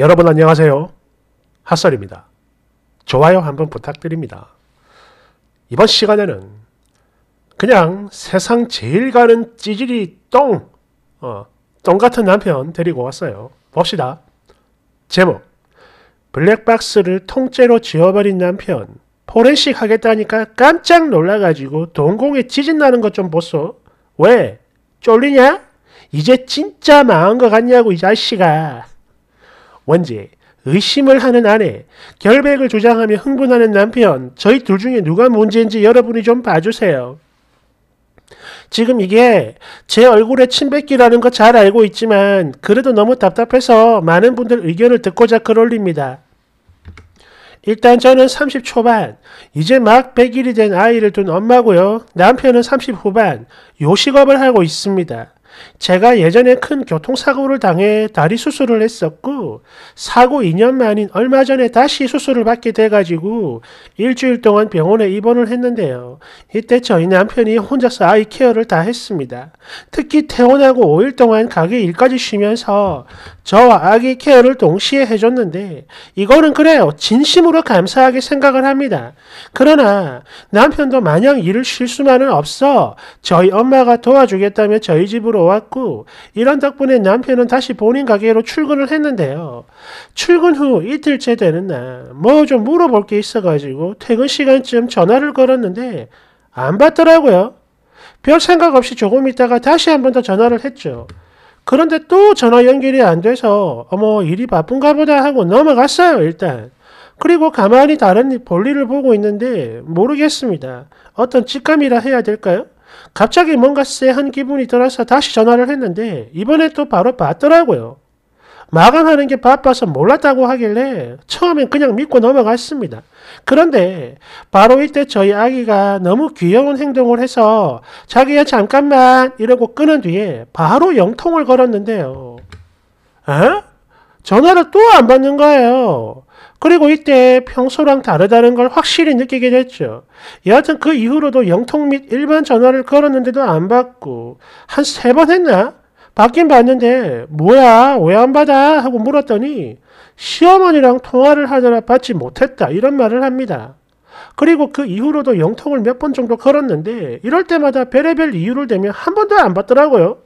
여러분 안녕하세요. 핫설입니다. 좋아요 한번 부탁드립니다. 이번 시간에는 그냥 세상 제일 가는 찌질이 똥! 어, 똥 같은 남편 데리고 왔어요. 봅시다. 제목 블랙박스를 통째로 지워버린 남편 포렌식 하겠다니까 깜짝 놀라가지고 동공에 지진나는 것 좀 보소. 왜? 쫄리냐? 이제 진짜 망한 것 같냐고 이 자식아. 원제 의심을 하는 아내, 결백을 주장하며 흥분하는 남편, 저희 둘 중에 누가 문제인지 여러분이 좀 봐주세요. 지금 이게 제 얼굴에 침뱉기라는 거 잘 알고 있지만 그래도 너무 답답해서 많은 분들 의견을 듣고자 글 올립니다. 일단 저는 30 초반, 이제 막 100일이 된 아이를 둔 엄마고요. 남편은 30 후반, 요식업을 하고 있습니다. 제가 예전에 큰 교통사고를 당해 다리 수술을 했었고 사고 2년 만인 얼마 전에 다시 수술을 받게 돼가지고 일주일 동안 병원에 입원을 했는데요. 이때 저희 남편이 혼자서 아이 케어를 다 했습니다. 특히 퇴원하고 5일 동안 가게 일까지 쉬면서 저와 아기 케어를 동시에 해줬는데 이거는 그래요. 진심으로 감사하게 생각을 합니다. 그러나 남편도 마냥 일을 쉴 수만은 없어 저희 엄마가 도와주겠다며 저희 집으로 왔고 이런 덕분에 남편은 다시 본인 가게로 출근을 했는데요. 출근 후 이틀째 되는 날 뭐 좀 물어볼 게 있어가지고 퇴근 시간쯤 전화를 걸었는데 안 받더라고요. 별 생각 없이 조금 있다가 다시 한 번 더 전화를 했죠. 그런데 또 전화 연결이 안 돼서 어머 일이 바쁜가 보다 하고 넘어갔어요 일단. 그리고 가만히 다른 볼일을 보고 있는데 모르겠습니다. 어떤 직감이라 해야 될까요? 갑자기 뭔가 쎄한 기분이 들어서 다시 전화를 했는데 이번에 또 바로 받더라고요. 마감하는 게 바빠서 몰랐다고 하길래 처음엔 그냥 믿고 넘어갔습니다. 그런데 바로 이때 저희 아기가 너무 귀여운 행동을 해서 자기야 잠깐만 이러고 끊은 뒤에 바로 영통을 걸었는데요. 에? 어? 전화를 또 안 받는 거예요. 그리고 이때 평소랑 다르다는 걸 확실히 느끼게 됐죠. 여하튼 그 이후로도 영통 및 일반 전화를 걸었는데도 안 받고 한 세 번 했나? 받긴 봤는데 뭐야 왜 안 받아 하고 물었더니 시어머니랑 통화를 하느라 받지 못했다 이런 말을 합니다. 그리고 그 이후로도 영통을 몇 번 정도 걸었는데 이럴 때마다 별의별 이유를 대면 한 번도 안 받더라고요.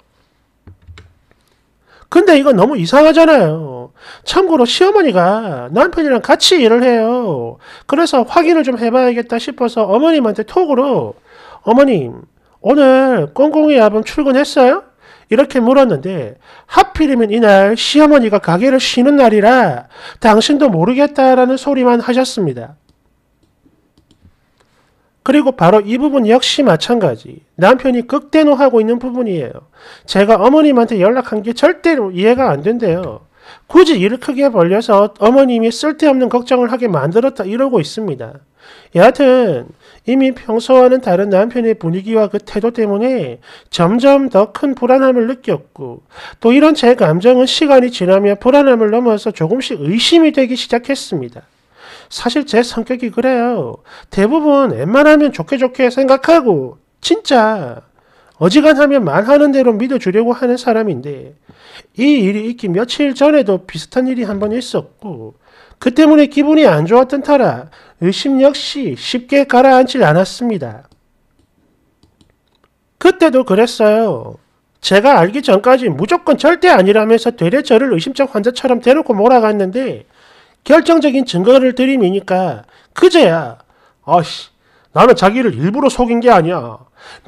근데 이건 너무 이상하잖아요. 참고로 시어머니가 남편이랑 같이 일을 해요. 그래서 확인을 좀 해봐야겠다 싶어서 어머님한테 톡으로 어머님 오늘 꽁꽁이 야밤 출근했어요? 이렇게 물었는데 하필이면 이날 시어머니가 가게를 쉬는 날이라 당신도 모르겠다라는 소리만 하셨습니다. 그리고 바로 이 부분 역시 마찬가지. 남편이 극대노하고 있는 부분이에요. 제가 어머님한테 연락한 게 절대로 이해가 안 된대요. 굳이 일을 크게 벌려서 어머님이 쓸데없는 걱정을 하게 만들었다 이러고 있습니다. 여하튼 이미 평소와는 다른 남편의 분위기와 그 태도 때문에 점점 더 큰 불안함을 느꼈고 또 이런 제 감정은 시간이 지나며 불안함을 넘어서 조금씩 의심이 되기 시작했습니다. 사실 제 성격이 그래요. 대부분 웬만하면 좋게 좋게 생각하고 진짜 어지간하면 말하는 대로 믿어주려고 하는 사람인데 이 일이 있기 며칠 전에도 비슷한 일이 한 번 있었고 그 때문에 기분이 안 좋았던 터라 의심 역시 쉽게 가라앉질 않았습니다. 그때도 그랬어요. 제가 알기 전까지 무조건 절대 아니라면서 되레 저를 의심적 환자처럼 대놓고 몰아갔는데 결정적인 증거를 드림이니까 그제야 아씨 나는 자기를 일부러 속인 게 아니야.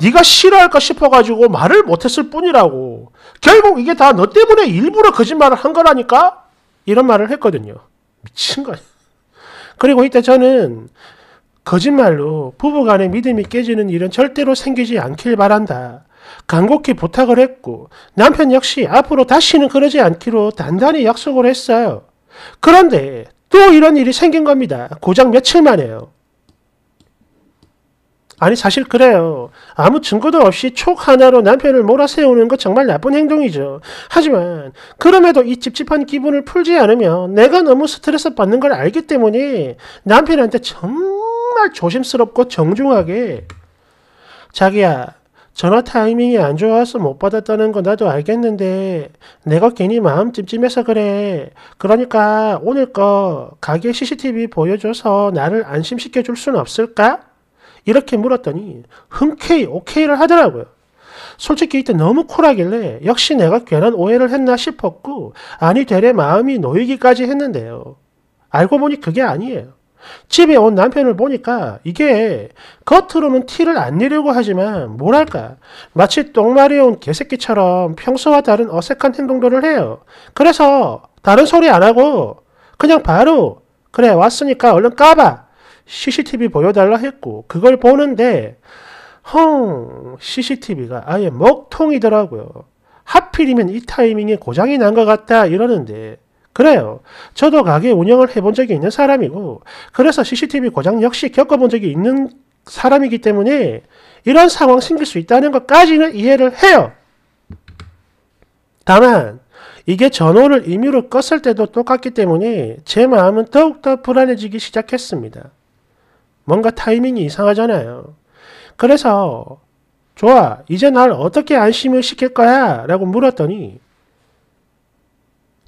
네가 싫어할까 싶어가지고 말을 못했을 뿐이라고. 결국 이게 다 너 때문에 일부러 거짓말을 한 거라니까? 이런 말을 했거든요. 미친 거야. 그리고 이때 저는 거짓말로 부부간의 믿음이 깨지는 일은 절대로 생기지 않길 바란다. 간곡히 부탁을 했고 남편 역시 앞으로 다시는 그러지 않기로 단단히 약속을 했어요. 그런데 또 이런 일이 생긴 겁니다. 고작 며칠 만에요. 아니 사실 그래요. 아무 증거도 없이 촉 하나로 남편을 몰아세우는 거 정말 나쁜 행동이죠. 하지만 그럼에도 이 찝찝한 기분을 풀지 않으면 내가 너무 스트레스 받는 걸 알기 때문에 남편한테 정말 조심스럽고 정중하게 자기야 전화 타이밍이 안 좋아서 못 받았다는 거 나도 알겠는데 내가 괜히 마음 찜찜해서 그래. 그러니까 오늘 거 가게 CCTV 보여줘서 나를 안심시켜 줄 순 없을까? 이렇게 물었더니 흔쾌히 오케이를 하더라고요. 솔직히 이때 너무 쿨하길래 역시 내가 괜한 오해를 했나 싶었고 아니 되레 마음이 놓이기까지 했는데요. 알고 보니 그게 아니에요. 집에 온 남편을 보니까 이게 겉으로는 티를 안 내려고 하지만 뭐랄까 마치 똥마려 온 개새끼처럼 평소와 다른 어색한 행동들을 해요. 그래서 다른 소리 안 하고 그냥 바로 그래 왔으니까 얼른 까봐 CCTV 보여달라 했고 그걸 보는데 헝 CCTV가 아예 먹통이더라고요. 하필이면 이 타이밍에 고장이 난 것 같다 이러는데 그래요. 저도 가게 운영을 해본 적이 있는 사람이고 그래서 CCTV 고장 역시 겪어본 적이 있는 사람이기 때문에 이런 상황 생길 수 있다는 것까지는 이해를 해요. 다만 이게 전원을 임의로 껐을 때도 똑같기 때문에 제 마음은 더욱더 불안해지기 시작했습니다. 뭔가 타이밍이 이상하잖아요. 그래서 좋아, 이제 날 어떻게 안심을 시킬 거야? 라고 물었더니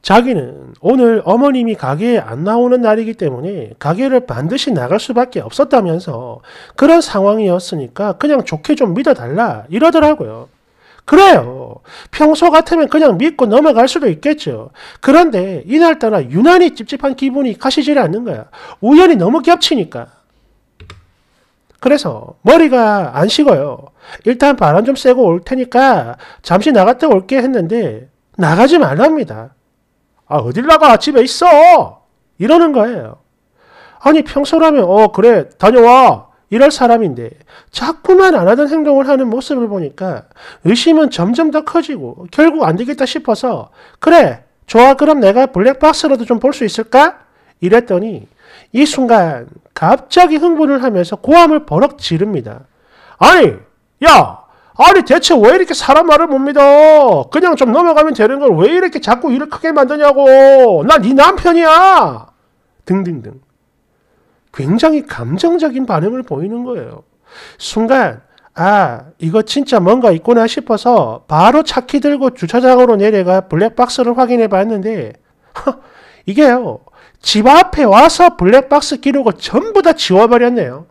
자기는 오늘 어머님이 가게에 안 나오는 날이기 때문에 가게를 반드시 나갈 수밖에 없었다면서 그런 상황이었으니까 그냥 좋게 좀 믿어달라 이러더라고요. 그래요. 평소 같으면 그냥 믿고 넘어갈 수도 있겠죠. 그런데 이날따라 유난히 찝찝한 기분이 가시질 않는 거야. 우연히 너무 겹치니까. 그래서 머리가 안 식어요. 일단 바람 좀 쐬고 올 테니까 잠시 나갔다 올게 했는데 나가지 말랍니다. 아 어딜 나가 집에 있어 이러는 거예요. 아니 평소라면 어 그래 다녀와 이럴 사람인데 자꾸만 안 하던 행동을 하는 모습을 보니까 의심은 점점 더 커지고 결국 안 되겠다 싶어서 그래 좋아 그럼 내가 블랙박스라도 좀 볼 수 있을까? 이랬더니 이 순간 갑자기 흥분을 하면서 고함을 버럭 지릅니다. 아니, 야, 아니 대체 왜 이렇게 사람 말을 못 믿어? 그냥 좀 넘어가면 되는 걸 왜 이렇게 자꾸 일을 크게 만드냐고. 나 네 남편이야. 등등등. 굉장히 감정적인 반응을 보이는 거예요. 순간 아 이거 진짜 뭔가 있구나 싶어서 바로 차 키 들고 주차장으로 내려가 블랙박스를 확인해 봤는데 이게요 집 앞에 와서 블랙박스 기록을 전부 다 지워버렸네요.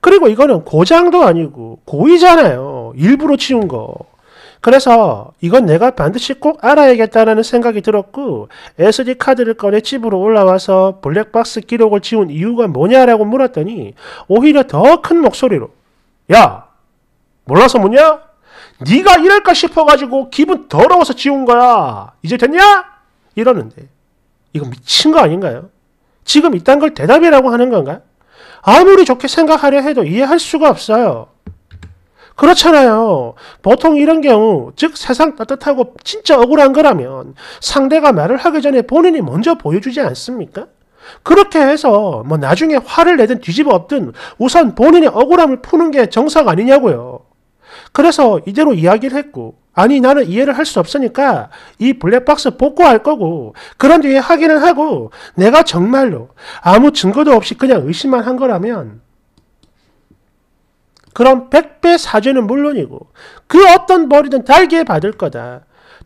그리고 이거는 고장도 아니고 고의잖아요. 일부러 치운 거. 그래서 이건 내가 반드시 꼭알아야겠다는 생각이 들었고 SD 카드를 꺼내 집으로 올라와서 블랙박스 기록을 지운 이유가 뭐냐라고 물었더니 오히려 더 큰 목소리로 야 몰라서 뭐냐? 네가 이럴까 싶어가지고 기분 더러워서 지운 거야. 이제 됐냐? 이러는데 이거 미친 거 아닌가요? 지금 이딴 걸 대답이라고 하는 건가 아무리 좋게 생각하려 해도 이해할 수가 없어요. 그렇잖아요. 보통 이런 경우, 즉 세상 따뜻하고 진짜 억울한 거라면 상대가 말을 하기 전에 본인이 먼저 보여주지 않습니까? 그렇게 해서 뭐 나중에 화를 내든 뒤집어 엎든 우선 본인의 억울함을 푸는 게 정상 아니냐고요. 그래서 이대로 이야기를 했고 아니 나는 이해를 할 수 없으니까 이 블랙박스 복구할 거고 그런 뒤에 확인을 하고 내가 정말로 아무 증거도 없이 그냥 의심만 한 거라면 그럼 100배 사죄는 물론이고 그 어떤 벌이든 달게 받을 거다.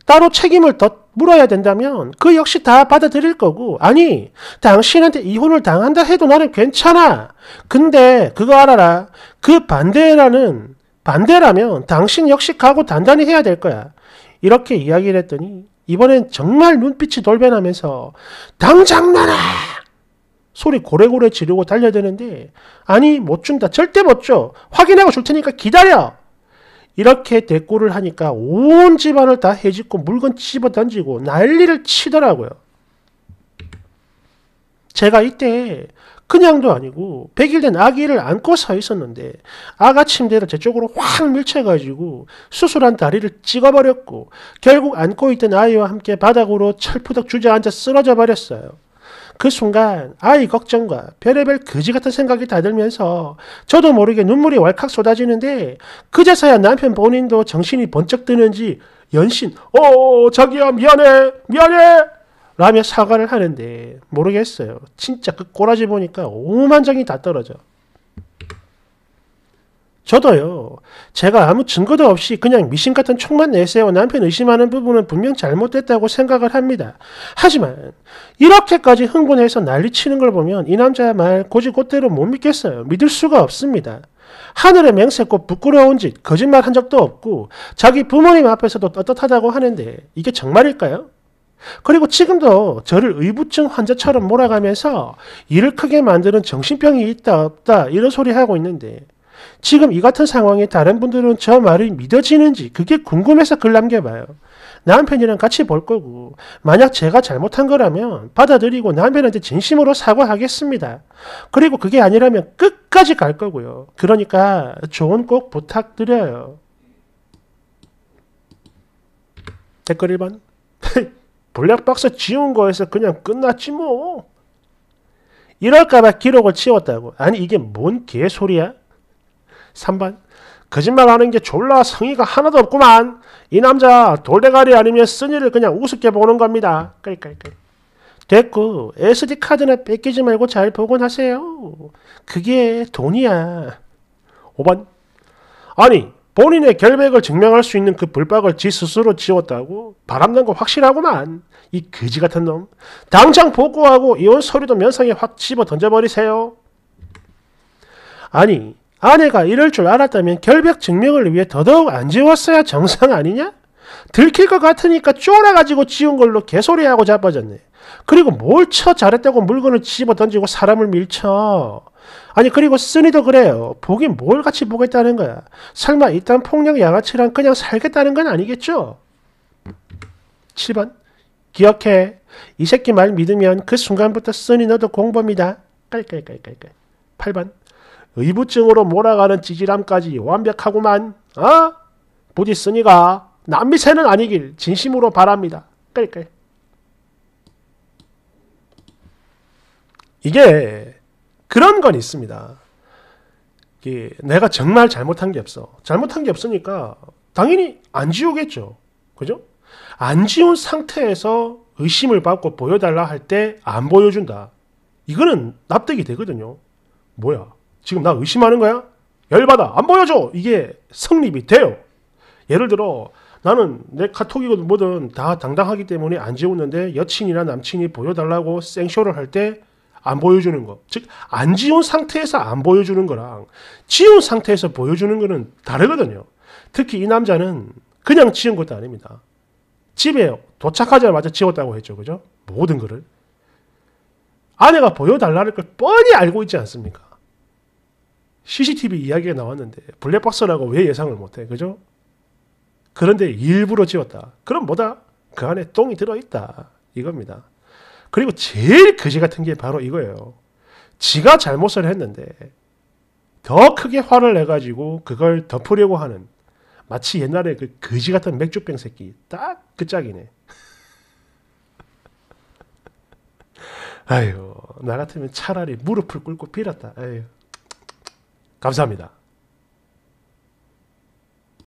따로 책임을 더 물어야 된다면 그 역시 다 받아들일 거고 아니 당신한테 이혼을 당한다 해도 나는 괜찮아. 근데 그거 알아라. 그 반대라는 반대라면 당신 역시 가고 단단히 해야 될 거야. 이렇게 이야기를 했더니 이번엔 정말 눈빛이 돌변하면서 당장 나라! 소리 고래고래 지르고 달려드는데 아니 못 준다 절대 못줘 확인하고 줄 테니까 기다려 이렇게 대꾸를 하니까 온 집안을 다 해집고 물건 집어 던지고 난리를 치더라고요 제가 이때 그냥도 아니고 100일 된 아기를 안고 서 있었는데 아가 침대를 제 쪽으로 확 밀쳐가지고 수술한 다리를 찍어버렸고 결국 안고 있던 아이와 함께 바닥으로 철푸덕 주저앉아 쓰러져 버렸어요. 그 순간 아이 걱정과 별의별 거지 같은 생각이 다 들면서 저도 모르게 눈물이 왈칵 쏟아지는데 그제서야 남편 본인도 정신이 번쩍 드는지 연신 어 자기야 미안해 미안해 라며 사과를 하는데 모르겠어요. 진짜 그 꼬라지 보니까 오만장이 다 떨어져. 저도요. 제가 아무 증거도 없이 그냥 미신 같은 총만 내세워 남편 의심하는 부분은 분명 잘못됐다고 생각을 합니다. 하지만 이렇게까지 흥분해서 난리치는 걸 보면 이 남자 말고지곧대로못 믿겠어요. 믿을 수가 없습니다. 하늘에 맹세고 부끄러운 짓, 거짓말 한 적도 없고 자기 부모님 앞에서도 떳떳하다고 하는데 이게 정말일까요? 그리고 지금도 저를 의부증 환자처럼 몰아가면서 일을 크게 만드는 정신병이 있다 없다 이런 소리 하고 있는데 지금 이 같은 상황에 다른 분들은 저 말이 믿어지는지 그게 궁금해서 글 남겨봐요. 남편이랑 같이 볼 거고 만약 제가 잘못한 거라면 받아들이고 남편한테 진심으로 사과하겠습니다. 그리고 그게 아니라면 끝까지 갈 거고요. 그러니까 조언 꼭 부탁드려요. 댓글 1번 블랙박스 지운 거에서 그냥 끝났지 뭐. 이럴까봐 기록을 지웠다고. 아니 이게 뭔 개소리야? 3번 거짓말하는 게 졸라 성의가 하나도 없구만. 이 남자 돌대가리 아니면 쓴이를 그냥 우습게 보는 겁니다. 끌끌끌. 됐고 SD 카드나 뺏기지 말고 잘 복원하세요. 그게 돈이야. 5번 아니 본인의 결백을 증명할 수 있는 그 불박을 지 스스로 지웠다고 바람난 거 확실하구만. 이 거지 같은 놈. 당장 복구하고 이혼 서류도 면상에 확 집어 던져버리세요. 아니, 아내가 이럴 줄 알았다면 결백 증명을 위해 더더욱 안 지웠어야 정상 아니냐? 들킬 것 같으니까 쫄아가지고 지운 걸로 개소리하고 자빠졌네. 그리고 뭘 쳐 잘했다고 물건을 집어 던지고 사람을 밀쳐. 아니 그리고 쓰니도 그래요. 보긴 뭘 같이 보겠다는 거야. 설마 일단 폭력 양아치랑 그냥 살겠다는 건 아니겠죠? 7번 기억해. 이 새끼 말 믿으면 그 순간부터 쓰니 너도 공범이다. 깔깔깔깔깔. 8번 의부증으로 몰아가는 지지람까지 완벽하고만 어? 부디 쓰니가 남미새는 아니길 진심으로 바랍니다. 깔깔. 이게 그런 건 있습니다. 내가 정말 잘못한 게 없어. 잘못한 게 없으니까 당연히 안 지우겠죠. 그죠? 안 지운 상태에서 의심을 받고 보여달라 할 때 안 보여준다. 이거는 납득이 되거든요. 뭐야? 지금 나 의심하는 거야? 열받아. 안 보여줘. 이게 성립이 돼요. 예를 들어 나는 내 카톡이든 뭐든 다 당당하기 때문에 안 지웠는데 여친이나 남친이 보여달라고 생쇼를 할때 안 보여주는 거. 즉, 안 지운 상태에서 안 보여주는 거랑 지운 상태에서 보여주는 거는 다르거든요. 특히 이 남자는 그냥 지운 것도 아닙니다. 집에 도착하자마자 지웠다고 했죠. 그죠? 모든 거를. 아내가 보여달라는 걸 뻔히 알고 있지 않습니까? CCTV 이야기가 나왔는데 블랙박스라고 왜 예상을 못해? 그죠? 그런데 일부러 지웠다. 그럼 뭐다? 그 안에 똥이 들어있다. 이겁니다. 그리고 제일 거지 같은 게 바로 이거예요. 지가 잘못을 했는데 더 크게 화를 내가지고 그걸 덮으려고 하는 마치 옛날에 그 거지 같은 맥주병 새끼 딱 그 짝이네. 아유 나 같으면 차라리 무릎을 꿇고 빌었다. 아유 감사합니다.